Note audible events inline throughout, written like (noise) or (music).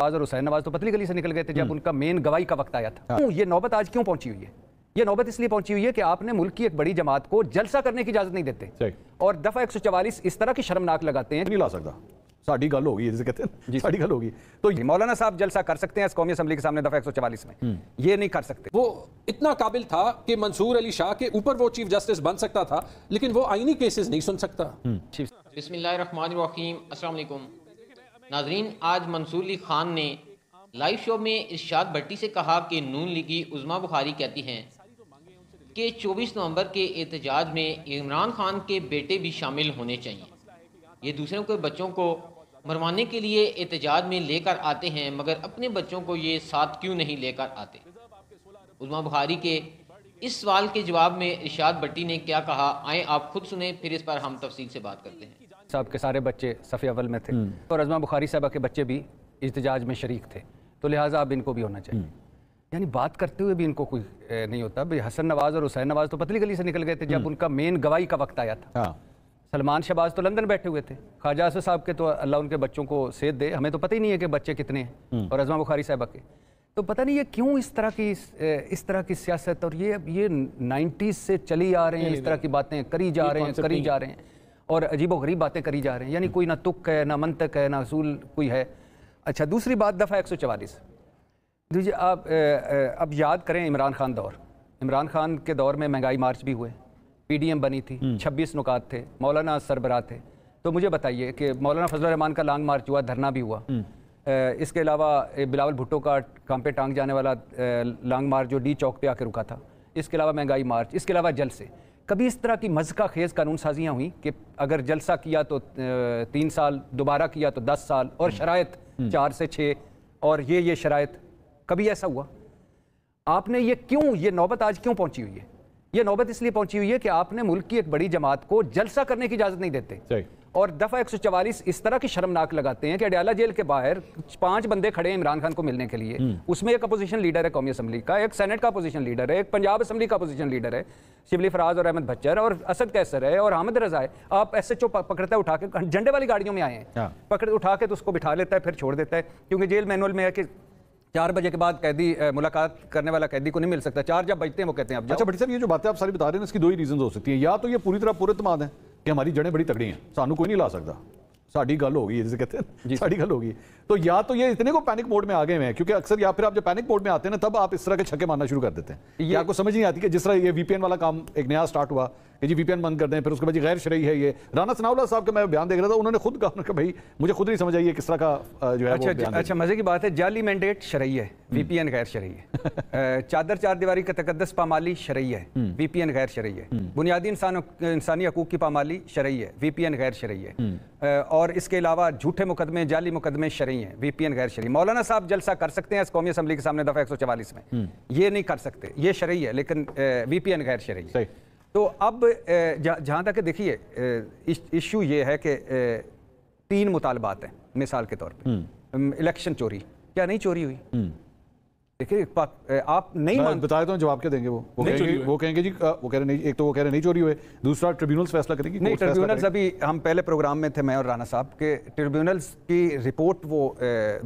नवाज और हुसैन नवाज तो पतली गली से निकल गए थे जब हम्म। उनका मेन गवाही का वक्त आया था हाँ। ये नौबत आज क्यों पहुंची हुई है ये नौबत इसलिए पहुंची हुई है कि आपने मुल्क की एक बड़ी जमात को जलसा करने की इजाजत नहीं देते और दफा एक इस तरह की शर्मनाक लगाते हैं नहीं ला सकता साड़ी गल होगी जिसे कहते हैं जी साड़ी गल होगी तो मौलाना साहब जलसा कर सकते हैं कौमी असम्बली के सामने दफा एक में हम्म। ये नहीं कर सकते वो इतना काबिल था कि मंसूर अली शाह के ऊपर वो चीफ जस्टिस बन सकता था लेकिन वो आईनी केसेस नहीं सुन सकता हम्म। बिस्मिल्लाम नाजरीन आज मंसूरली खान ने लाइव शो में इर्शाद भट्टी से कहा कि नून लिखी उजमा बुखारी कहती हैं कि 24 नवंबर के एहतजाज में इमरान खान के बेटे भी शामिल होने चाहिए ये दूसरों के बच्चों को मरवाने के लिए एहतजाज में लेकर आते हैं मगर अपने बच्चों को ये साथ क्यों नहीं लेकर आते उजमा बुखारी के इस सवाल के जवाब में इर्शाद भट्टी ने क्या कहा आए आप खुद सुने फिर इस पर हम तफसील से बात करते हैं साहब के सारे बच्चे सफ़े अवल में थे हम्म। और अजमा बुखारी साहबा के बच्चे भी इजतजाज में शरीक थे तो लिहाजा अब इनको भी होना चाहिए हम्म। यानी बात करते हुए भी इनको कोई नहीं होता भाई हसन नवाज और हुसैन नवाज तो पतली गली से निकल गए थे जब हम्म। उनका मेन गवाही का वक्त आया था हाँ। सलमान शहबाज तो लंदन बैठे हुए थे ख्वाजा आसफ साहब के तो अल्लाह उनके बच्चों को सेध दे हमें तो पता ही नहीं है कि बच्चे कितने हैं और अजमा बुखारी साहबा के तो पता नहीं ये क्यों इस तरह की इस तरह की सियासत और ये ये नाइन्टीज़ से चली आ रहे हैं इस तरह की बातें करी जा रहे हैं करी जा रहे हैं और अजीब गरीब बातें करी जा रहे हैं यानी कोई ना तुक है ना मंतक है ना असूल कोई है अच्छा दूसरी बात दफ़ा एक सौ चवालीस दीजिए आप अब याद करें इमरान खान दौर इमरान खान के दौर में महंगाई मार्च भी हुए पीडीएम बनी थी हम्म। छब्बीस नुकात थे मौलाना सरबरा थे तो मुझे बताइए कि मौलाना फजल रहमान का लॉन्ग मार्च हुआ धरना भी हुआ हम्म। इसके अलावा बिलावल भुट्टो का कांपे टांग जाने वाला लांग मार्च जो डी चौक पे आके रुका था इसके अलावा महंगाई मार्च इसके अलावा जल से कभी इस तरह की मजका खेज कानून साजियाँ हुई कि अगर जलसा किया तो तीन साल दोबारा किया तो दस साल और हम्म। शरात हम्म। चार से छः और ये ये शराय कभी ऐसा हुआ आपने ये क्यों ये नौबत आज क्यों पहुंची हुई है ये नौबत इसलिए पहुंची हुई है कि आपने मुल्क की एक बड़ी जमात को जलसा करने की इजाज़त नहीं देते और दफ़ा एक इस तरह की शर्मनाक लगाते हैं कि अडयाला जेल के बाहर पांच बंदे खड़े हैं इमरान खान को मिलने के लिए हम्म। उसमें एक अपोजिशन लीडर है कौमी असम्बली का एक सेनेट का अपोजिशन लीडर है एक पंजाब असम्बली का अपोजिशन लीडर है शिबली फराज और अहमद भच्चर और असद कैसर है और हमद रजा है आप एस एच ओ पकड़ता है उठा के झंडे वाली गाड़ियों में आए हैं हाँ। पकड़ उठा के तो उसको बिठा लेता है फिर छोड़ देता है क्योंकि जेल मैनुअल में है कि चार बजे के बाद कैदी मुलाकात करने वाला कैदी को नहीं मिल सकता चार जब बजते हैं वो कहते हैं आप अच्छा भट्टी साहब ये जो बातें आप सारी बता रहे हैं इसकी दो ही रीजन हो सकती है या तो ये पूरी तरह पूरे तमाद है कि हमारी जड़ें बड़ी तगड़ी हैं सानू कोई नहीं ला सकता साड़ी गल होगी जिसे कहते हैं साड़ी गल होगी तो या तो ये इतने को पैनिक मोड में आ गए हैं क्योंकि अक्सर या फिर आप जब पैनिक मोड में आते हैं ना तब आप इस तरह के छक्के मारना शुरू कर देते हैं ये आपको समझ नहीं आती कि जिस तरह ये वीपीएन वाला काम एक नया स्टार्ट हुआ कि जी वीपीएन बंद कर दें फिर उसके बाद गैर शरीय है ये राना सनावला साहब का मैं बयान देख रहा था उन्होंने खुद कहा कि भाई मुझे खुद नहीं समझ आई किस तरह का जो है अच्छा अच्छा, अच्छा मजे की बात है जाली मैंडेट शरीय है वीपीएन हम्म। गैर शरीय है (laughs) चादर चार दीवारी का तकदस पामाली शरीय है वीपीएन हम्म। गैर शरीय है हम्म। बुनियादी इंसानों इंसानी हकूक की पामाली शरीय है वीपीएन गैर शरीय है और इसके अलावा झूठे मुकदमे जाली मुकदमे शरी हैं वीपीएन गैर शरी मौलाना साहब जलसा कर सकते हैं इस कौमी असम्बली के सामने दफा एक में हम्म। ये नहीं कर सकते ये शरी है लेकिन वीपीएन गैर शरी तो अब जहाँ तक देखिए इशू ये है कि तीन मुतालबात हैं मिसाल के तौर पर हम्म। इलेक्शन चोरी क्या नहीं चोरी हुई हम्म। देखिए एक बात आप नहीं मान बता देता हूँ जवाब क्या देंगे वो वो कहेंगे वो कहेंगे जी वो कह रहे नहीं एक तो वो कह रहे नहीं चोरी हुए दूसरा ट्रिब्यूनल्स फैसला करेगी नहीं ट्रिब्यूनल्स अभी हम पहले प्रोग्राम में थे मैं और राणा साहब के ट्रिब्यूनल्स की रिपोर्ट वो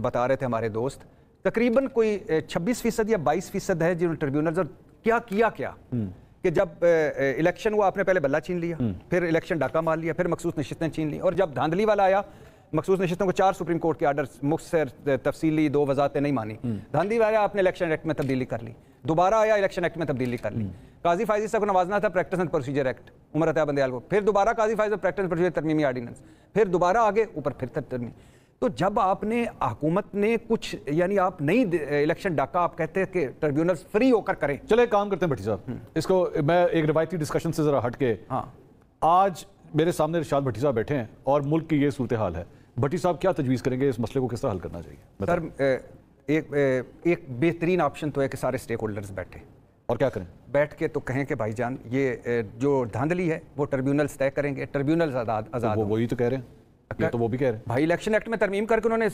बता रहे थे हमारे दोस्त तकरीबन कोई छब्बीस फीसद या बाईस फीसद है जिन्होंने ट्रिब्यूनल्स और क्या किया क्या हम्म। कि जब इलेक्शन हुआ आपने पहले बल्ला छीन लिया हम्म। फिर इलेक्शन डाका मार लिया फिर मखसूस नशिस्तें छीन ली और जब धांधली वाला आया मखसूस नशस्तों को चार सुप्रीम कोर्ट के आर्डर मुख्तर तफसीली दो वजातें नहीं मानी धांधी हम्म। वाला आपने इलेक्शन एक्ट में तब्दीली कर ली दोबारा आया इलेक्शन एक्ट में तब्दीली कर ली हम्म। काजी फायजी साहब को नवाजना था practice and procedure act Umar Ata Bandial को फिर दोबारा काजी फायज प्रैक्टिस प्रोसीजर तरमीमी ऑर्डिनेंस फिर दोबारा आगे ऊपर फिर तरमी तो जब आपने हुकूमत ने कुछ यानी आप नहीं इलेक्शन डाका आप कहते हैं कि ट्रिब्यूनल फ्री होकर करें चले काम करते हैं भट्टी साहब हम्म। इसको मैं एक रिवायती डिस्कशन से ज़रा हट के हाँ आज मेरे सामने रिशाद भट्टी साहब बैठे हैं और मुल्क की ये सूरत हाल है भट्टी साहब क्या तजवीज़ करेंगे इस मसले को किस तरह हल करना चाहिए सर एक एक बेहतरीन ऑप्शन तो है कि सारे स्टेक होल्डर्स बैठे और क्या करें बैठ के तो कहें कि भाईजान ये जो धांधली है वो ट्रिब्यूनल्स तय करेंगे ट्रिब्यूनल आज़ाद आज़ाद तो वही तो कह रहे हैं ये तो वो भी कह रहे हैं भाई इलेक्शन एक्ट में तरमीम करके उन्होंने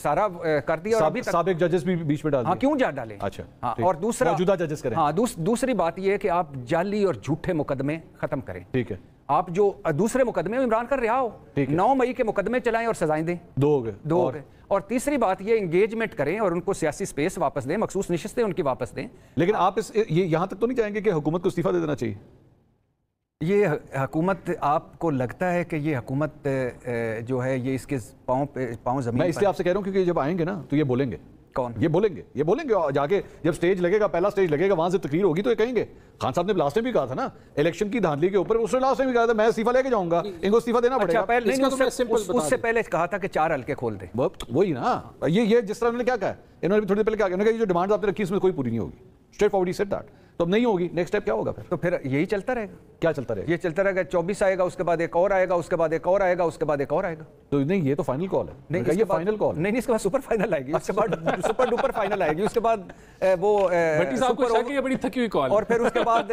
सारा कर दिया और अभी जजेस भी बीच में डाल हाँ क्यों जा डाले अच्छा हाँ और दूसरा जुदा जजेस करें हाँ दूस, दूसरी बात यह है कि आप जाली और झूठे मुकदमे खत्म करें ठीक है आप जो दूसरे मुकदमे में इमरान खान रिहा हो नौ मई के मुकदमे चलाएं और सजाएं दें दो गए दो और... गए और तीसरी बात ये इंगेजमेंट करें और उनको सियासी स्पेस वापस दें मखसूस नशस्तें उनकी वापस दें लेकिन आप इस ये यहाँ तक तो नहीं चाहेंगे कि हुकूमत को इस्तीफा दे देना चाहिए ये हकूमत आपको लगता है कि ये हकूमत जो है ये इसके पाँव पाँव जमीन मैं इसलिए आपसे कह रहा हूँ क्योंकि जब आएंगे ना तो ये बोलेंगे कौन ये बोलेंगे ये बोलेंगे जाके जब स्टेज लगेगा पहला स्टेज लगेगा वहां से तकरीर होगी तो ये कहेंगे खान साहब ने लास्ट में भी कहा था ना इलेक्शन की धांधली के ऊपर उसने लास्ट टाइम भी कहा था मैं इस्तीफा लेके जाऊंगा इनको इस्तीफा देना अच्छा, पड़ेगा तो उससे पहले कहा था कि चार हल्के खोल दे वही ना ये ये जिस तरह उन्होंने क्या कहा इन्होंने थोड़ी देर पहले कहा जो डिमांड आपने रखी इसमें कोई पूरी नहीं होगी स्ट्रेट फॉर्ड सेट दैट तो नहीं होगी नेक्स्ट स्टेप क्या होगा फिर तो फिर यही चलता रहेगा क्या चलता रहेगा ये चलता रहेगा चौबीस आएगा उसके बाद एक और आएगा उसके बाद एक और आएगा उसके बाद एक और आएगा तो नहीं ये तो फाइनल कॉल है नहीं ये फाइनल कॉल नहीं नहीं इसके बाद अच्छा। सुपर फाइनल (laughs) आएगी उसके बाद सुपर डुपर फाइनल आएगी उसके बाद वो भट्टी साहब को शक है बड़ी थकी हुई कॉल और फिर उसके बाद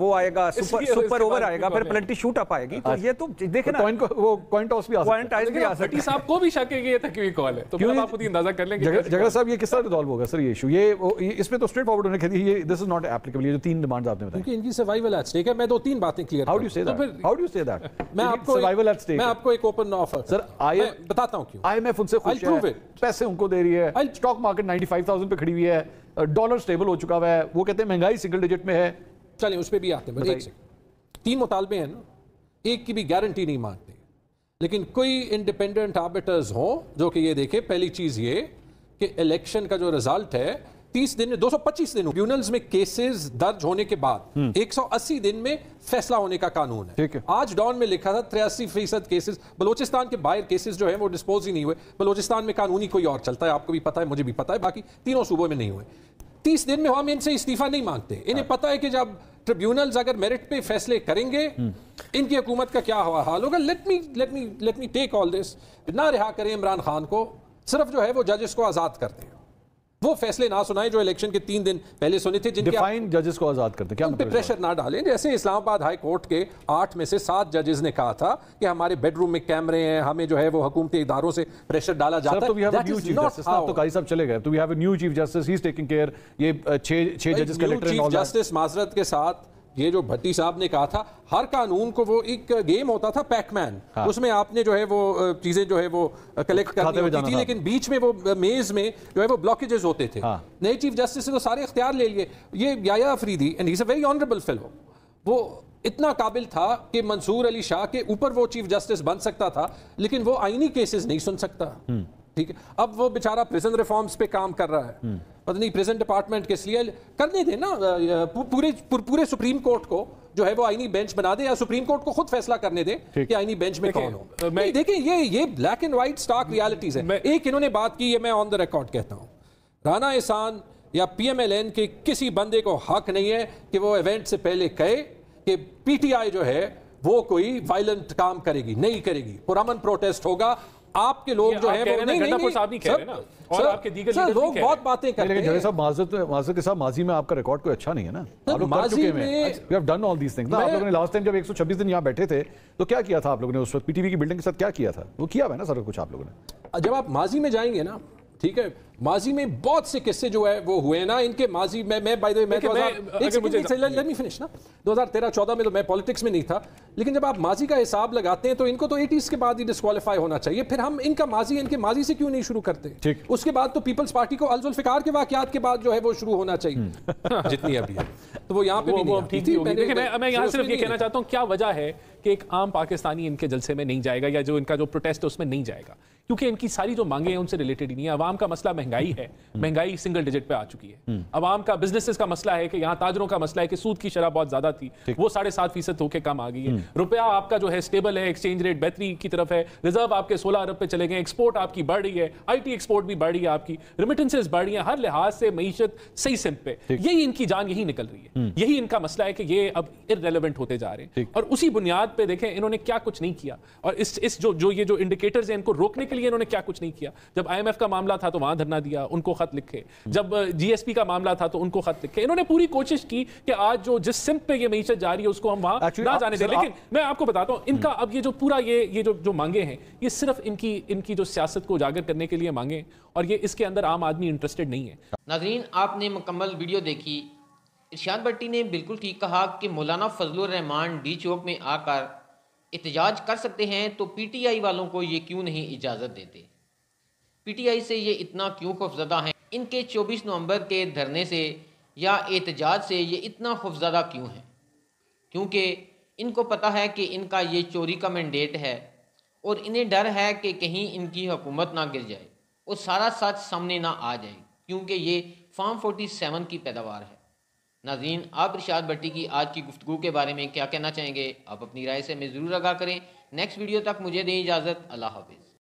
वो आएगा सुपर सुपर ओवर आएगा फिर पेनल्टी शूट अप आएगी तो अच्छा। ये तो देखे तो ना पॉइंट को वो पॉइंट टॉस भी आ सकता है पॉइंट टॉस भी आ सकता है भट्टी साहब को भी शक है कि ये थकी हुई कॉल है तो मतलब आप खुद ही अंदाजा कर लेंगे जगह साहब ये किस तरह रिजॉल्व होगा सर ये इशू ये इसमें तो स्ट्रेट फॉरवर्ड होने के लिए ये दिस इज नॉट एप्लीकेबल ये जो तीन डिमांड्स आपने बताई क्योंकि इनकी सर्वाइवल एट स्टेक है मैं दो तीन बातें clear how do you say that how do you say that मैं आपको सर्वाइवल एट स्टेक मैं आपको एक open offer sir I am बताता हूँ आईएमएफ उनसे खुश है पैसे उनको दे रही है स्टॉक मार्केट फाइव थाउजेंड पे खड़ी हुई है डॉलर स्टेबल हो चुका हुआ है वो कहते हैं महंगाई सिंगल डिजिट में है चलिए उस पर भी आते हैं तीन मुतालबे हैं ना एक की भी गारंटी नहीं मांगते लेकिन कोई इंडिपेंडेंट आर्बिटर्स हों जो कि ये देखे पहली चीज़ ये कि इलेक्शन का जो रिजल्ट है तीस दिन में 225 दिन ट्रिब्यूनल्स में केसेस दर्ज होने के बाद 180 हम्म। दिन में फैसला होने का कानून है आज डॉन में लिखा था त्रियासी फीसद केसेज बलोचिस्तान के बाहर केसेस जो है वो डिस्पोज ही नहीं हुए बलोचिस्तान में कानूनी कोई और चलता है आपको भी पता है मुझे भी पता है बाकी तीनों सूबों में नहीं हुए तीस दिन में हम इनसे इस्तीफा नहीं मांगते इन्हें हाँ। पता है कि जब ट्रिब्यूनल्स अगर मेरिट पे फैसले करेंगे हम्म। इनकी हुकूमत का क्या हुआ हाल होगा let me let me let me take all this ना रिहा करें इमरान खान को सिर्फ जो है वो जजेस को आज़ाद करते हैं वो फैसले ना सुनाएं जो इलेक्शन के तीन दिन पहले सुने थे डिफाइंड जजेस को आजाद करते क्या उन पर प्रेशर मतलब ना डालें जैसे इस्लामाबाद हाई कोर्ट के आठ में से सात जजेस ने कहा था कि हमारे बेडरूम में कैमरे हैं हमें जो है वो हकूमती इदारों से प्रेशर डाला जाता है तो तो चले गए तो छह जजेस जस्टिस माजरत के साथ ये जो भट्टी साहब ने कहा था हर कानून को वो एक गेम होता था पैकमैन हाँ। उसमें आपने जो है वो चीजें जो है वो कलेक्ट करनी होती थी लेकिन बीच में वो मेज में जो है वो ब्लॉकेजेस होते थे हाँ। नए चीफ जस्टिस ने तो सारे अख्तियार ले लिए ये Yahya Afridi and is a very honourable fellow वो इतना काबिल था कि मंसूर अली शाह के ऊपर वो चीफ जस्टिस बन सकता था लेकिन वो आईनी केसेस नहीं सुन सकता हम्म। ठीक है अब वो बेचारा प्रिजन रिफॉर्म्स पे काम कर रहा है हम्म। पता नहीं प्रिजन डिपार्टमेंट किस लिए करने दे ना पूरे पूरे सुप्रीम कोर्ट को जो है वो आईनी बेंच बना दे या सुप्रीम कोर्ट को खुद फैसला करने दे कि आईनी बेंच में कौन हो मैं देखिए ये ये black and white stark realities है एक इन्होंने बात की ये मैं ऑन द रिकॉर्ड कहता हूँ राना एहसान या पीएमएलएन के किसी बंदे को हक नहीं है कि वो इवेंट से पहले कहे कि पीटीआई जो है वो कोई वायलेंट काम करेगी नहीं करेगी पुरमन प्रोटेस्ट होगा आपके लोग जो है लोग बहुत बातें हैं तो, के साथ माजी में आपका रिकॉर्ड कोई अच्छा नहीं है ना आप अच्छा, लोगों ने लास्ट टाइम जब दिन यहाँ बैठे थे तो क्या किया था आप लोगों ने उस वक्त पीटीवी की बिल्डिंग के साथ क्या किया था वो किया ना सर कुछ आप लोगों ने जब आप माजी में जाएंगे ना ठीक है माजी में बहुत से किस्से जो है वो हुए ना इनके माजी में मैं बाय द वे मैं दो हजार लेट मी फिनिश ना 2013-14 में तो मैं पॉलिटिक्स में नहीं था लेकिन जब आप माजी का हिसाब लगाते हैं तो इनको तो 80s के बाद ही डिस्कालीफाई होना चाहिए फिर हम इनका माजी इनके माजी से क्यों नहीं शुरू करते ठीक उसके बाद तो पीपल्स पार्टी को अलजुल्फिकार के वाकत के बाद जो है वो शुरू होना चाहिए हम्म। (laughs) जितनी अभी है तो वो यहाँ पे ठीक मैं यहाँ सिर्फ ये कहना चाहता हूँ क्या वजह है कि एक आम पाकिस्तानी इनके जलसे में नहीं जाएगा या जो इनका जो प्रोटेस्ट है उसमें नहीं जाएगा क्योंकि इनकी सारी जो मांगे हैं उनसे रिलेटेड ही नहीं है आवाम का मसला महंगाई है महंगाई सिंगल डिजिट पे आ चुकी है आवाम हम्म। का बिजनेसेस का मसला है कि यहाँ ताजरों का मसला है कि सूद की शराब बहुत ज्यादा थी वो साढ़े सात फीसद होकर कम आ गई है हम्म। रुपया आपका जो है स्टेबल है एक्सचेंज रेट बेहतरी की तरफ है रिजर्व आपके सोलह अरब पे चले गए एक्सपोर्ट आपकी बढ़ रही है आई एक्सपोर्ट भी बढ़ रही है आपकी रिमिटेंसेज बढ़ रही है हर लिहाज से मीशत सही सिम पे यही इनकी जान यही निकल रही है हम्म। यही इनका मसला है कि ये अब इरेलीवेंट होते जा रहे हैं और उसी बुनियाद पर देखें इन्होंने क्या कुछ नहीं किया और इस जो जो ये जो इंडिकेटर्स है इनको रोकने के के लिए इन्होंने क्या कुछ नहीं किया जब आईएमएफ का मामला था तो वहां धरना दिया उनको खत लिखे जब जीएसपी का मामला था तो उनको खत लिखे इन्होंने पूरी कोशिश की कि आज जो जिस सिम पे ये मीशत जा रही है उसको हम वहां ना जाने दें लेकिन मैं आपको बताता हूँ इनका हम्म। अब ये जो पूरा ये ये जो जो मांगे हैं ये सिर्फ इनकी इनकी जो सियासत को उजागर करने के लिए मांगे और ये इसके अंदर आम आदमी इंटरेस्टेड नहीं है नागरीन आपने मुकम्मल वीडियो देखी इर्शाद भट्टी ने बिल्कुल ठीक कहा कि मौलाना फजल रहमान डी चौक में आकर एहतजाज कर सकते हैं तो पीटीआई वालों को ये क्यों नहीं इजाज़त देते पीटीआई से ये इतना क्यों खौफजदा हैं इनके 24 नवंबर के धरने से या एहतजाज से ये इतना खौफजदा क्यों हैं क्योंकि इनको पता है कि इनका ये चोरी का मैंडेट है और इन्हें डर है कि कहीं इनकी हुकूमत ना गिर जाए और सारा सच सामने ना आ जाए क्योंकि ये फार्म 47 की पैदावार है नाजीन आप रिशाद भट्टी की आज की गुफ्तु के बारे में क्या कहना चाहेंगे आप अपनी राय से हमें ज़रूर आगा करें नेक्स्ट वीडियो तक मुझे दें इजाज़त अल्लाह हाफिज़